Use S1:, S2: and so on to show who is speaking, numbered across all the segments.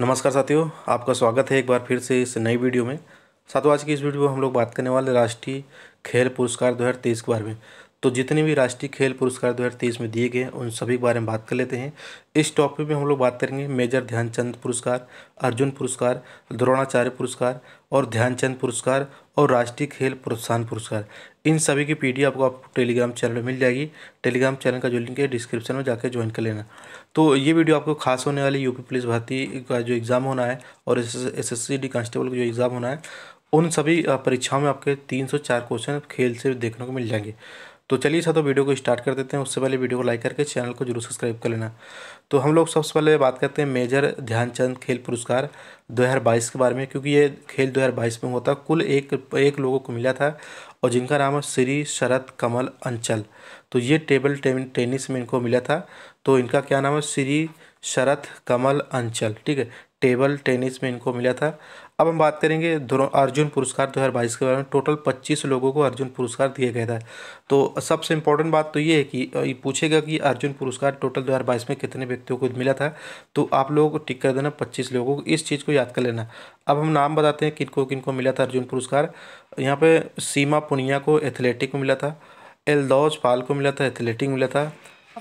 S1: नमस्कार साथियों आपका स्वागत है एक बार फिर से इस नई वीडियो में साथियों आज की इस वीडियो में हम लोग बात करने वाले राष्ट्रीय खेल पुरस्कार दो हज़ार तेईस के बारे में तो जितने भी राष्ट्रीय खेल पुरस्कार 2023 में दिए गए उन सभी के बारे में बात कर लेते हैं इस टॉपिक में हम लोग बात करेंगे मेजर ध्यानचंद पुरस्कार अर्जुन पुरस्कार द्रोणाचार्य पुरस्कार और ध्यानचंद पुरस्कार और राष्ट्रीय खेल प्रोत्साहन पुरस्कार इन सभी की पीडीएफ आपको आपको टेलीग्राम चैनल में मिल जाएगी टेलीग्राम चैनल का जो लिंक है डिस्क्रिप्शन में जाकर ज्वाइन कर लेना तो ये वीडियो आपको खास होने वाली यूपी पुलिस भर्ती का जो एग्ज़ाम होना है और एस एस डी कांस्टेबल का जो एग्ज़ाम होना है उन सभी परीक्षाओं में आपके तीन सौ चार क्वेश्चन खेल से देखने को मिल जाएंगे तो चलिए साथ वीडियो को स्टार्ट कर देते हैं उससे पहले वीडियो को लाइक करके चैनल को जरूर सब्सक्राइब कर लेना तो हम लोग सबसे पहले बात करते हैं मेजर ध्यानचंद खेल पुरस्कार 2022 के बारे में क्योंकि ये खेल 2022 में हुआ था कुल एक एक लोगों को मिला था और जिनका नाम है श्री शरद कमल अंचल तो ये टेबल टेनिस में इनको मिला था तो इनका क्या नाम है श्री शरत कमल अंचल ठीक है टेबल टेनिस में इनको मिला था अब हम बात करेंगे अर्जुन पुरस्कार 2022 के बारे में टोटल 25 लोगों को अर्जुन पुरस्कार दिया गया था तो सबसे इम्पोर्टेंट बात तो ये है कि ये पूछेगा कि अर्जुन पुरस्कार टोटल 2022 में कितने व्यक्तियों को मिला था तो आप लोग टिक कर देना 25 लोगों को इस चीज़ को याद कर लेना अब हम नाम बताते हैं किन किन किनको मिला था अर्जुन पुरस्कार यहाँ पर सीमा पुनिया को एथलेटिक को मिला था एलदौज पाल को मिला था एथलेटिक मिला था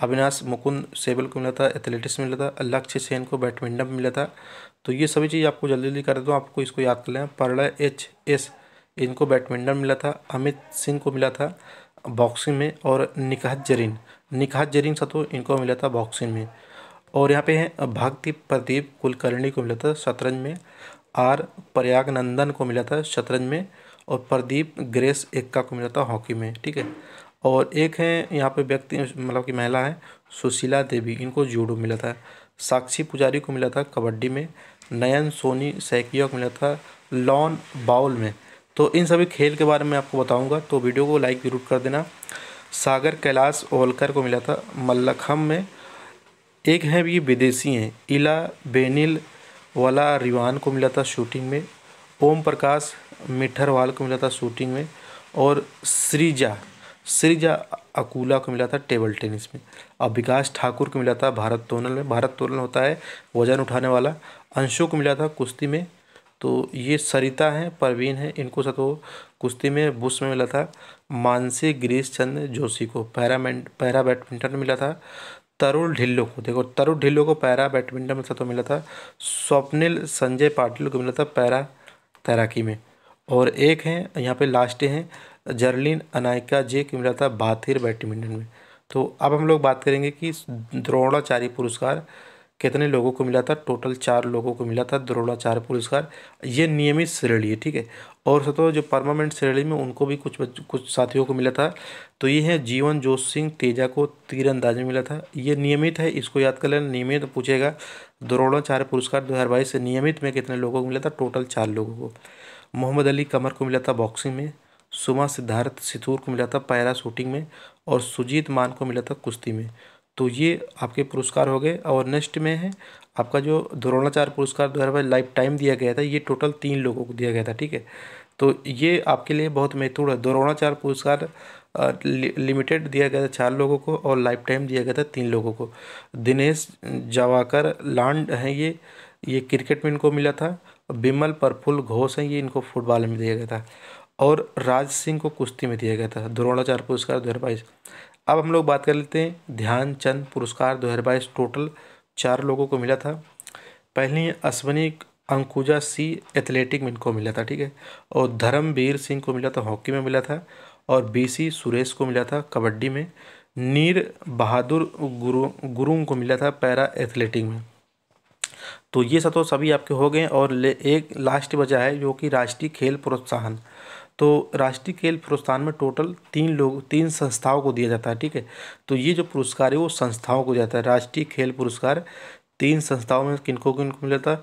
S1: अविनाश मुकुंद सेबल को मिला था एथलेटिक्स में मिला था लक्ष्य सेन को बैडमिंटन मिला था तो ये सभी चीज़ आपको जल्दी जल्दी कर देता हूँ आपको इसको याद कर लें परलय एच एस इनको बैडमिंटन मिला था अमित सिंह को मिला था बॉक्सिंग में और निकाहत जरीन निकाहत जरीन सतो इनको मिला था बॉक्सिंग में और यहाँ पे है भक्ति प्रदीप कुलकर्णी को मिला था शतरंज में आर प्रयाग नंदन को मिला था शतरंज में और प्रदीप ग्रेस एक्का को मिला था हॉकी में ठीक है और एक हैं यहाँ पे व्यक्ति मतलब कि महिला हैं सुशीला देवी इनको जूडो मिला था साक्षी पुजारी को मिला था कबड्डी में नयन सोनी सैकिया को मिला था लॉन बाउल में तो इन सभी खेल के बारे में आपको बताऊंगा तो वीडियो को लाइक जरूर कर देना सागर कैलाश ओलकर को मिला था मल्लखम में एक हैं ये विदेशी हैं इला बेनिल वाला रिवान को मिला था शूटिंग में ओम प्रकाश मिठरवाल को मिला था शूटिंग में और श्रीजा श्रीजा अकूला को मिला था टेबल टेनिस में और विकास ठाकुर को मिला था भारत तोनल में भारत तोलन होता है वजन उठाने वाला अंशु को मिला था कुश्ती में तो ये सरिता हैं परवीन है इनको साथ वो कुश्ती में बुश में मिला था मानसी गिरीश चंद्र जोशी को पैरामेंट पैरा बैडमिंटन में मिला था तरुण ढिल्लो को देखो तरुण ढिल्लो को पैरा बैडमिंटन में साथ मिला था स्वप्निल संजय पाटिल को मिला था पैरा तैराकी में और एक हैं यहाँ पे लास्ट हैं जर्लिन अनायका जे को मिला था बाथिर बैडमिंटन में तो अब हम लोग बात करेंगे कि द्रोणाचार्य पुरस्कार कितने लोगों को मिला था टोटल चार लोगों को मिला था द्रोणाचार्य पुरस्कार ये नियमित श्रेणी है ठीक है और सतो जो परमानेंट श्रेणी में उनको भी कुछ कुछ साथियों को मिला था तो ये है जीवन जोत सिंह तेजा को तीरंदाजी में मिला था ये नियमित है इसको याद कर लेना नियमित तो पूछेगा द्रोणाचार्य पुरस्कार दो हज़ार बाईस नियमित में कितने लोगों को मिला था टोटल चार लोगों को मोहम्मद अली कमर को मिला था बॉक्सिंग में सुमा सिद्धार्थ सिथूर को मिला था पैरा शूटिंग में और सुजीत मान को मिला था कुश्ती में तो ये आपके पुरस्कार हो गए और नेक्स्ट में है आपका जो द्रोणाचार्य पुरस्कार दो हज़ार लाइफ टाइम दिया गया था ये टोटल तीन लोगों को दिया गया था ठीक है तो ये आपके लिए बहुत महत्वपूर्ण है द्रोणाचार्य पुरस्कार लिमिटेड दिया गया था चार लोगों को और लाइफ टाइम दिया गया था तीन लोगों को दिनेश जावाकर लांड हैं ये ये क्रिकेट में इनको मिला था बिमल परफुल घोष हैं ये इनको फुटबॉल में दिया गया था और राज सिंह को कुश्ती में दिया गया था द्रोणाचार्य पुरस्कार दो हज़ार बाईस अब हम लोग बात कर लेते हैं ध्यानचंद पुरस्कार दो हज़ार बाईस टोटल चार लोगों को मिला था पहली अश्वनी अंकुजा सी एथलेटिक में इनको मिला था ठीक है और धर्मवीर सिंह को मिला था हॉकी में मिला था और बीसी सुरेश को मिला था कबड्डी में नीर बहादुर गुरु गुरुंग को मिला था पैरा एथलेटिक में तो ये सब तो सभी आपके हो गए और ले एक लास्ट वजह है जो कि राष्ट्रीय खेल प्रोत्साहन तो राष्ट्रीय खेल प्रोत्साहन में टोटल तीन लोग तीन संस्थाओं को दिया जाता है ठीक है तो ये जो पुरस्कार है वो संस्थाओं को जाता है राष्ट्रीय खेल पुरस्कार तीन संस्थाओं में किनको किनको मिला था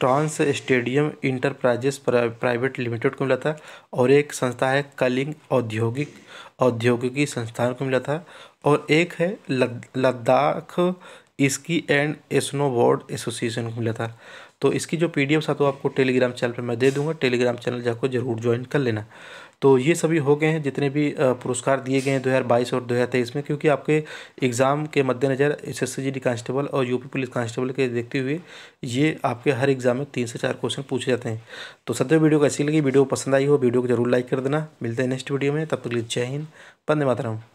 S1: trans stadium enterprises private limited को मिला था और एक संस्था है कलिंग औद्योगिक औद्योगिकी संस्थान को मिला था और एक है लद्दाख इसकी एंड बोर्ड एसोसिएशन को मिला था तो इसकी जो पी डी एफ तो आपको टेलीग्राम चैनल पर मैं दे दूँगा टेलीग्राम चैनल जाकर जरूर ज्वाइन कर लेना तो ये सभी हो गए हैं जितने भी पुरस्कार दिए गए हैं 2022 और 2023 में क्योंकि आपके एग्ज़ाम के मद्देनज़र एस एस सी कांस्टेबल और यूपी पुलिस कांस्टेबल के देखते हुए ये आपके हर एग्ज़ाम में तीन से चार क्वेश्चन पूछे जाते हैं तो सत्य वीडियो कैसी लगी वीडियो पसंद आई हो वीडियो को जरूर लाइक कर देना मिलते हैं नेक्स्ट वीडियो में तब तक जय हिंद बंदे मातरम